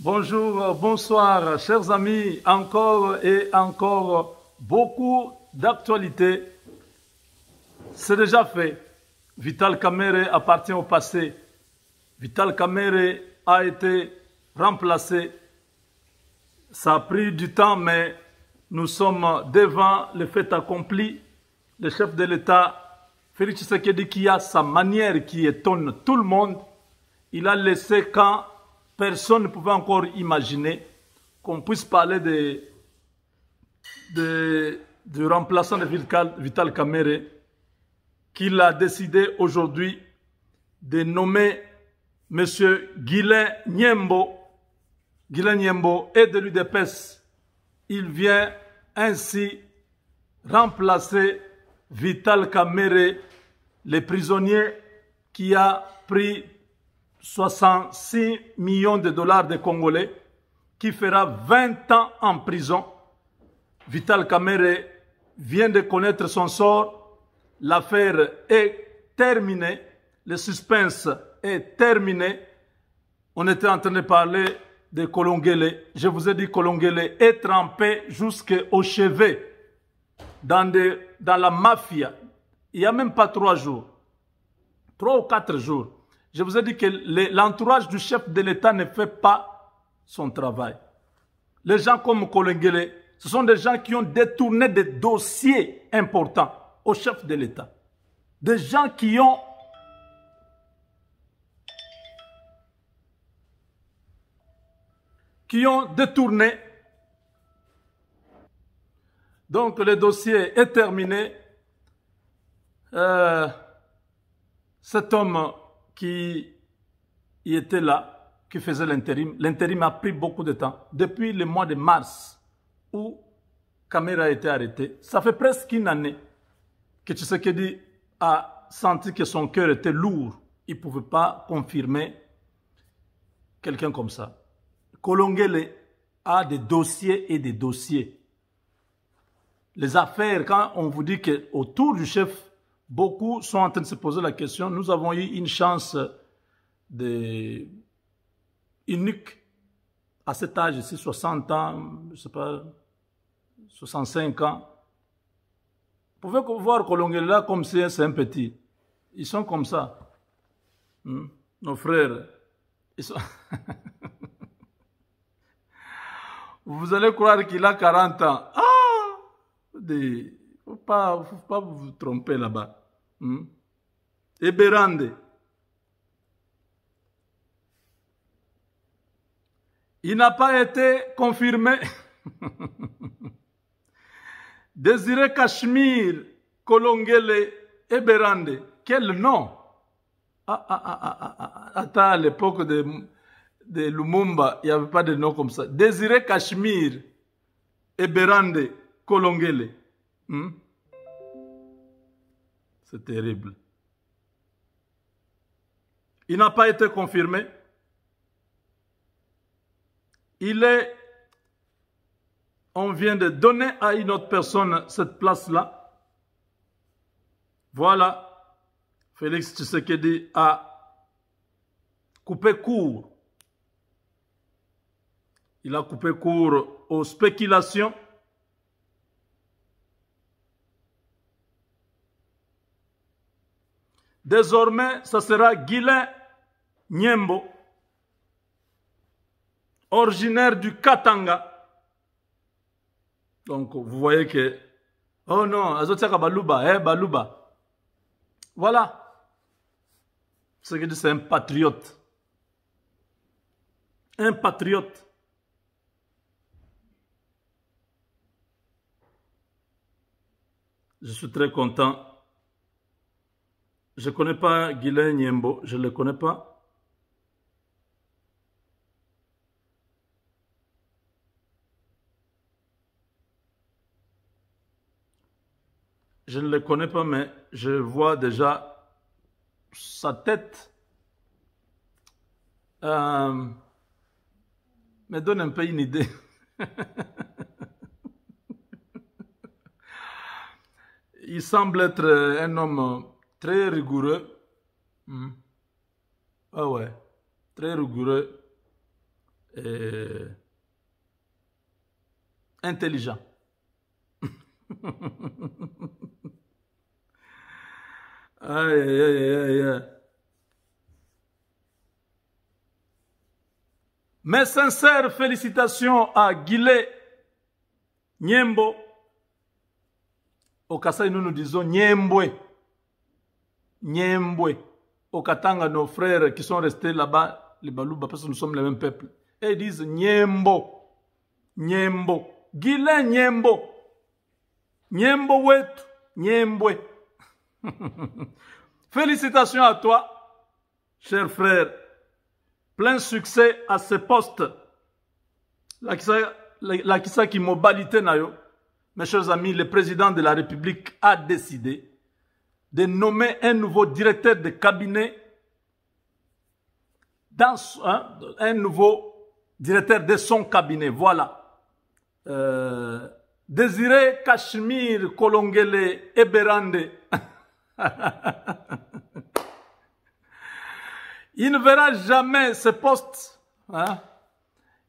Bonjour, euh, bonsoir, chers amis. Encore et encore beaucoup d'actualités. C'est déjà fait. Vital Kamere appartient au passé. Vital Kamere a été remplacé. Ça a pris du temps, mais nous sommes devant le fait accompli. Le chef de l'État, Félix Tshisekedi, qui a sa manière qui étonne tout le monde, il a laissé quand personne ne pouvait encore imaginer qu'on puisse parler de, du remplaçant de Vital, Kamere qu'il a décidé aujourd'hui de nommer M. Guilain Niembo, Guilain Niembo est de l'UDPS. Il vient ainsi remplacer Vital Kamere, le prisonnier qui a pris 66 millions de dollars de Congolais, qui fera 20 ans en prison. Vital Kamere vient de connaître son sort. L'affaire est terminée. Le suspense est terminé. On était en train de parler de Kolongele. Je vous ai dit Kolongele est trempé jusqu'au chevet dans, dans la mafia. Il n'y a même pas trois jours. Trois ou quatre jours. Je vous ai dit que l'entourage du chef de l'État ne fait pas son travail. Les gens comme Kolengele, ce sont des gens qui ont détourné des dossiers importants au chef de l'État. Des gens qui ont qui ont détourné. Donc le dossier est terminé. Euh, cet homme qui était là, qui faisait l'intérim. L'intérim a pris beaucoup de temps. Depuis le mois de mars, où Caméra a été arrêté, ça fait presque une année que Tshisekedi a senti que son cœur était lourd. Il ne pouvait pas confirmer quelqu'un comme ça. Kolongele a des dossiers et des dossiers. Les affaires, quand on vous dit que autour du chef Beaucoup sont en train de se poser la question. Nous avons eu une chance de... unique à cet âge, ici 60 ans, je ne sais pas, 65 ans. Vous pouvez voir là comme si c'est un petit. Ils sont comme ça. Hmm? Nos frères. Vous allez croire qu'il a 40 ans. Ah! Des... Il ne faut pas vous tromper là-bas. Hmm? Eberande. Il n'a pas été confirmé. Désiré Cachemire, Kolongele, Eberande. Quel nom ah, ah, ah, Attends, à l'époque de, Lumumba, il n'y avait pas de nom comme ça. Désiré Cachemire, Eberande, Kolongele. Hmm? C'est terrible. Il n'a pas été confirmé. Il est... On vient de donner à une autre personne cette place-là. Voilà. Félix Tshisekedi a coupé court. Il a coupé court aux spéculations Désormais, ça sera Guilain Niembo. originaire du Katanga. Donc, vous voyez que... Oh non, Azotiaka Baluba, eh, Baluba. Voilà. Ce que dit, c'est un patriote. Un patriote. Je suis très content je ne connais pas Guylain Niembo, je ne le connais pas. Je ne le connais pas, mais je vois déjà sa tête. Me euh, me donne un peu une idée. Il semble être un homme très rigoureux. Hmm. Ah ouais, très rigoureux. Et intelligent. aïe, aïe, Mes sincères félicitations à Guilé Nyembo. Au Kassai, nous nous disons Niemboé. Nyembwe, au Katanga, nos frères qui sont restés là-bas, les Balouba, parce que nous sommes le même peuple. Et ils disent Nyembo, Nyembo, Guilain Nyembo, Wetu, Nyembwe. Félicitations à toi, cher frère. Plein succès à ce poste. La qui na Nayo. mes chers amis, le président de la République a décidé de nommer un nouveau directeur de cabinet, dans, hein, un nouveau directeur de son cabinet, voilà. Euh, Désiré Cachemire Kolongele Eberande. Il ne verra jamais ce poste. Hein.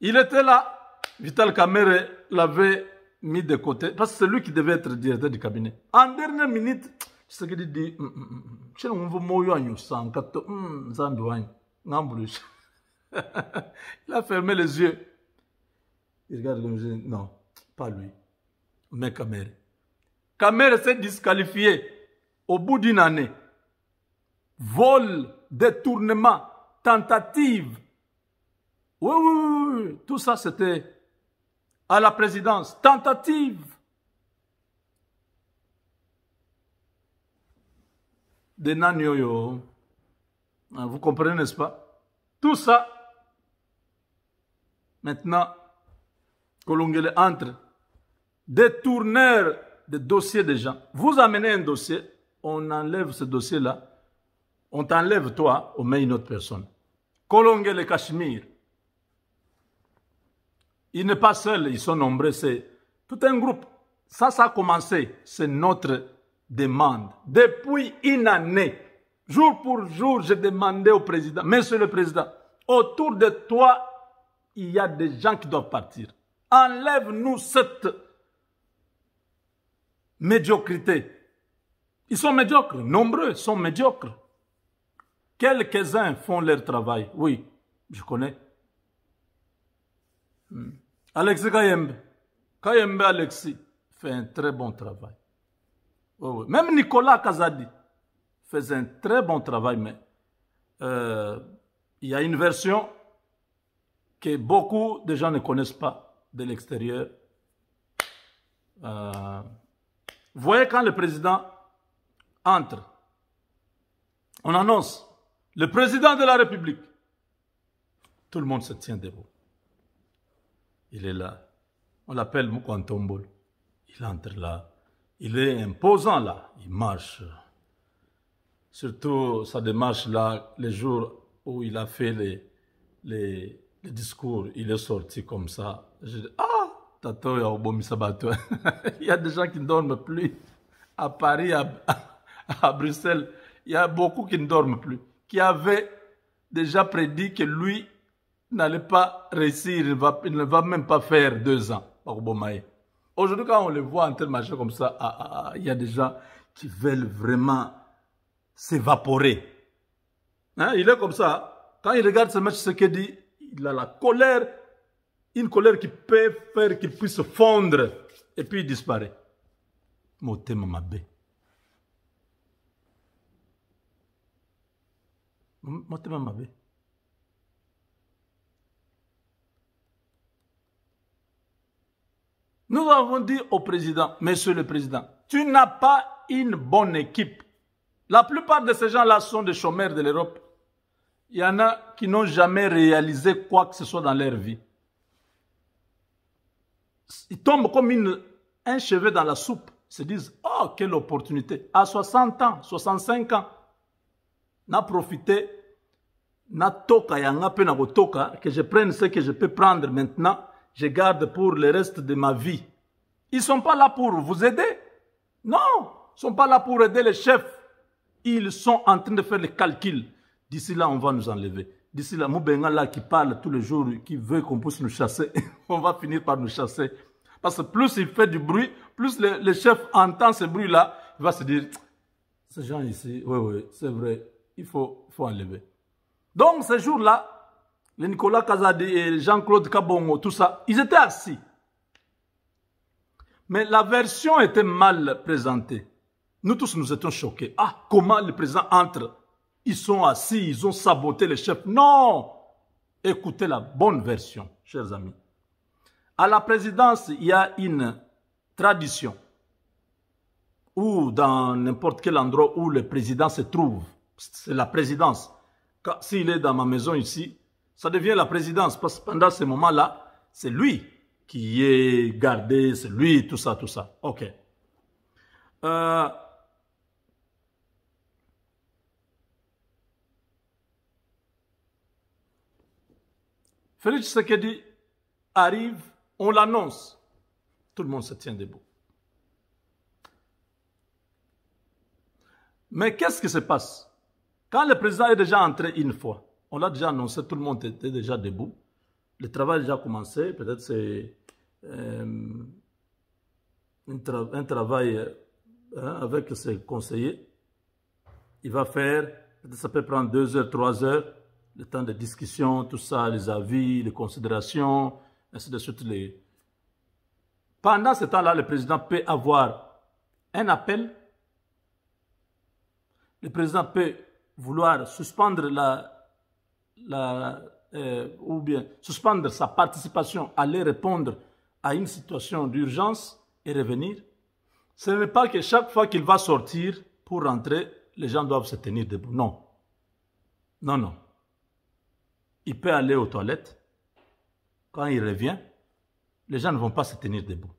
Il était là. Vital Kamere l'avait mis de côté. Parce que c'est lui qui devait être directeur du cabinet. En dernière minute, dit, il a fermé les yeux il regarde comme je non pas lui mais Kamere Kamere s'est disqualifié au bout d'une année vol détournement tentative oui oui oui tout ça c'était à la présidence tentative de Nanyoyo. Ah, vous comprenez, n'est-ce pas Tout ça, maintenant, Kolongele entre, détourneur de dossiers des gens. Vous amenez un dossier, on enlève ce dossier-là, on t'enlève toi, on met une autre personne. Kolongele Cachemire. Il n'est pas seul, ils sont nombreux, c'est tout un groupe. Ça, ça a commencé, c'est notre demande. Depuis une année, jour pour jour, j'ai demandé au président, Monsieur le président, autour de toi, il y a des gens qui doivent partir. Enlève-nous cette médiocrité. Ils sont médiocres, nombreux sont médiocres. Quelques-uns font leur travail, oui, je connais. Hmm. Alexis Kayembe, Kayembe Alexis fait un très bon travail. Même Nicolas Kazadi faisait un très bon travail, mais euh, il y a une version que beaucoup de gens ne connaissent pas de l'extérieur. Euh, vous voyez quand le président entre, on annonce le président de la République. Tout le monde se tient debout. Il est là. On l'appelle Mukwantombol. Il entre là. Il est imposant là, il marche. Surtout sa démarche là, les jours où il a fait les, les, les discours, il est sorti comme ça. Je dis, ah, Tato Il y a des gens qui ne dorment plus. À Paris, à, à Bruxelles, il y a beaucoup qui ne dorment plus, qui avaient déjà prédit que lui n'allait pas réussir, il, va, il ne va même pas faire deux ans. Aujourd'hui, quand on le voit en tel de comme ça, ah, ah, ah, il y a des gens qui veulent vraiment s'évaporer. Hein, il est comme ça. Quand il regarde ce match, ce qu'il dit, il a la colère, une colère qui peut faire qu'il puisse se fondre et puis il disparaît. Moté Mamabé. Moté Mamabé. Nous avons dit au président, monsieur le président, tu n'as pas une bonne équipe. La plupart de ces gens-là sont des chômeurs de l'Europe. Il y en a qui n'ont jamais réalisé quoi que ce soit dans leur vie. Ils tombent comme une, un cheveu dans la soupe. Ils se disent, oh, quelle opportunité. À 60 ans, 65 ans, n'a profité, n'a toka, yanga toka, que je prenne ce que je peux prendre maintenant je garde pour le reste de ma vie. Ils ne sont pas là pour vous aider. Non, ils ne sont pas là pour aider les chefs. Ils sont en train de faire les calculs. D'ici là, on va nous enlever. D'ici là, Moubenga là qui parle tous les jours, qui veut qu'on puisse nous chasser, on va finir par nous chasser. Parce que plus il fait du bruit, plus le, chefs chef entend ce bruit-là, il va se dire, ces gens ici, oui, oui, c'est vrai, il faut, faut enlever. Donc, ce jour là le Nicolas Kazadi et Jean-Claude Kabongo, tout ça, ils étaient assis. Mais la version était mal présentée. Nous tous, nous étions choqués. Ah, comment le président entre Ils sont assis, ils ont saboté le chef. Non Écoutez la bonne version, chers amis. À la présidence, il y a une tradition ou dans n'importe quel endroit où le président se trouve. C'est la présidence. S'il est dans ma maison ici, ça devient la présidence. Parce que pendant ce moment-là, c'est lui qui est gardé, c'est lui, tout ça, tout ça. OK. Euh, Félix Sekedi arrive, on l'annonce. Tout le monde se tient debout. Mais qu'est-ce qui se passe Quand le président est déjà entré une fois, on l'a déjà annoncé, tout le monde était déjà debout. Le travail a déjà commencé, peut-être c'est euh, un, travail hein, avec ses conseillers. Il va faire, ça peut prendre deux heures, trois heures, le temps de discussion, tout ça, les avis, les considérations, ainsi de suite. Pendant ce temps-là, le président peut avoir un appel. Le président peut vouloir suspendre la, la, euh, ou bien suspendre sa participation, aller répondre à une situation d'urgence et revenir. Ce n'est pas que chaque fois qu'il va sortir pour rentrer, les gens doivent se tenir debout. Non. Non, non. Il peut aller aux toilettes. Quand il revient, les gens ne vont pas se tenir debout.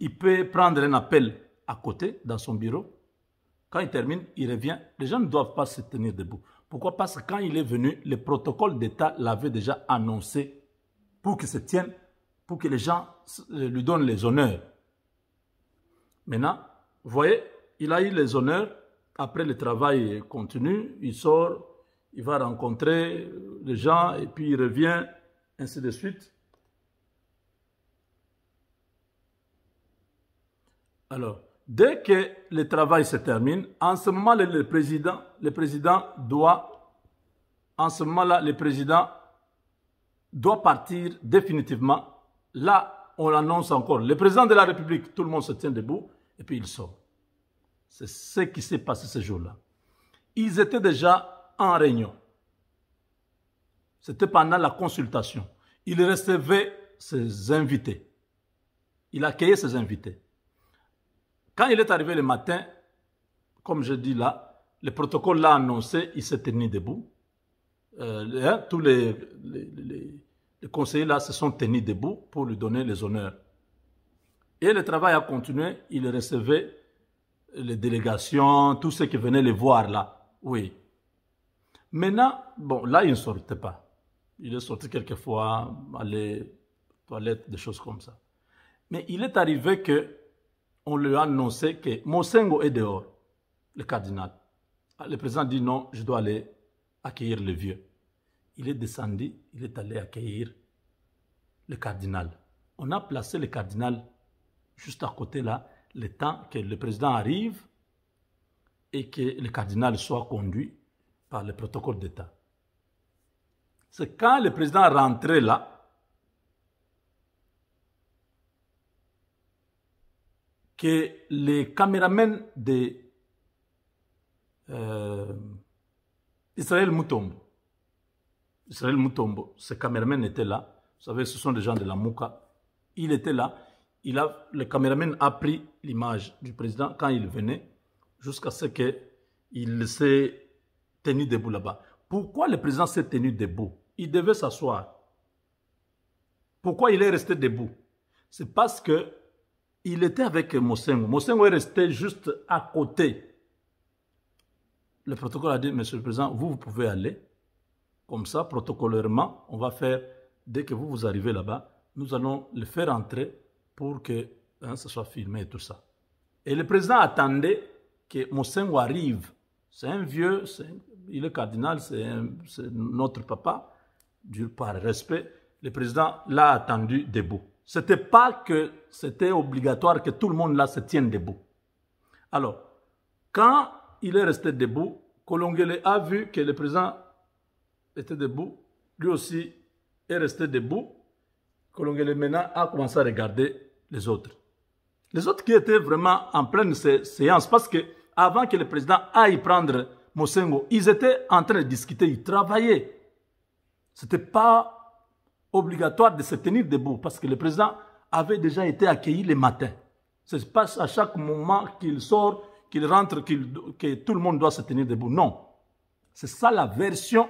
Il peut prendre un appel à côté, dans son bureau. Quand il termine, il revient. Les gens ne doivent pas se tenir debout. Pourquoi Parce que quand il est venu, le protocole d'État l'avait déjà annoncé pour qu'il se tienne, pour que les gens euh, lui donnent les honneurs. Maintenant, vous voyez, il a eu les honneurs. Après, le travail continu. Il sort, il va rencontrer euh, les gens et puis il revient, ainsi de suite. Alors, Dès que le travail se termine, en ce moment, le, président, le président doit, en ce moment-là, le président doit partir définitivement. Là, on l'annonce encore. Le président de la République, tout le monde se tient debout et puis il sort. C'est ce qui s'est passé ce jour-là. Ils étaient déjà en réunion. C'était pendant la consultation. Il recevait ses invités. Il accueillait ses invités. Quand il est arrivé le matin, comme je dis là, le protocole l'a annoncé, il s'est tenu debout. Euh, hein, tous les, conseillers là se sont tenus debout pour lui donner les honneurs. Et le travail a continué, il recevait les délégations, tous ceux qui venaient les voir là. Oui. Maintenant, bon, là, il ne sortait pas. Il est sorti quelquefois, aller toilettes, des choses comme ça. Mais il est arrivé que on lui a annoncé que Monsengo est dehors, le cardinal. Le président dit non, je dois aller accueillir le vieux. Il est descendu, il est allé accueillir le cardinal. On a placé le cardinal juste à côté là, le temps que le président arrive et que le cardinal soit conduit par le protocole d'État. C'est quand le président rentré là, que les caméramans de euh, Israël Moutombo, Israël Moutombo, ce caméraman était là, vous savez, ce sont des gens de la Mouka, il était là, il a, le caméraman a pris l'image du président quand il venait, jusqu'à ce qu'il s'est tenu debout là-bas. Pourquoi le président s'est tenu debout Il devait s'asseoir. Pourquoi il est resté debout C'est parce que il était avec Mosengo. Mosengo est resté juste à côté. Le protocole a dit, Monsieur le Président, vous, vous pouvez aller. Comme ça, protocolairement, on va faire, dès que vous, vous arrivez là-bas, nous allons le faire entrer pour que ça hein, soit filmé et tout ça. Et le président attendait que Mosengo arrive. C'est un vieux, il est cardinal, c'est notre papa. Du par respect, le président l'a attendu debout. Ce pas que c'était obligatoire que tout le monde là se tienne debout. Alors, quand il est resté debout, Kolongele a vu que le président était debout, lui aussi est resté debout. Kolongele maintenant a commencé à regarder les autres. Les autres qui étaient vraiment en pleine séance, parce que avant que le président aille prendre Mosengo, ils étaient en train de discuter, ils travaillaient. C'était pas obligatoire de se tenir debout parce que le président avait déjà été accueilli le matin. Ce se passe à chaque moment qu'il sort, qu'il rentre, que tout le monde doit se tenir debout. Non. C'est ça la version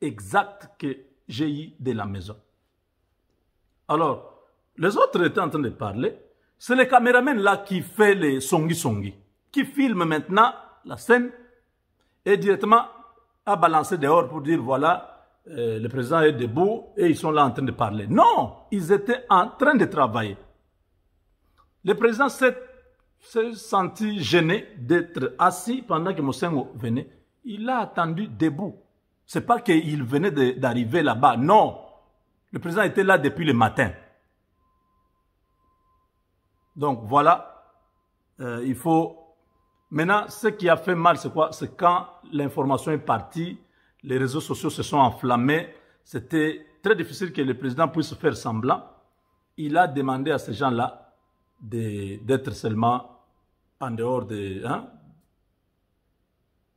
exacte que j'ai eue de la maison. Alors, les autres étaient en train de parler. C'est le caméraman là qui fait les songi-songi, qui filme maintenant la scène et directement a balancé dehors pour dire voilà, euh, le président est debout et ils sont là en train de parler. Non, ils étaient en train de travailler. Le président s'est senti gêné d'être assis pendant que Mosengo venait. Il a attendu debout. C'est pas qu'il venait d'arriver là-bas. Non, le président était là depuis le matin. Donc voilà, euh, il faut... Maintenant, ce qui a fait mal, c'est quoi C'est quand l'information est partie les réseaux sociaux se sont enflammés. C'était très difficile que le président puisse faire semblant. Il a demandé à ces gens-là d'être seulement en dehors de, hein,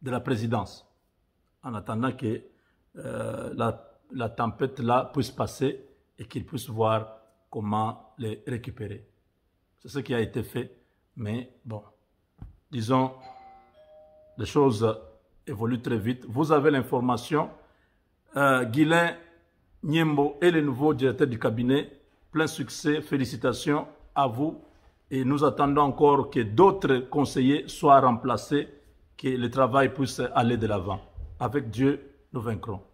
de la présidence, en attendant que euh, la, la tempête là puisse passer et qu'ils puissent voir comment les récupérer. C'est ce qui a été fait, mais bon, disons, les choses évolue très vite. Vous avez l'information. Euh, Niembo est le nouveau directeur du cabinet. Plein succès, félicitations à vous. Et nous attendons encore que d'autres conseillers soient remplacés, que le travail puisse aller de l'avant. Avec Dieu, nous vaincrons.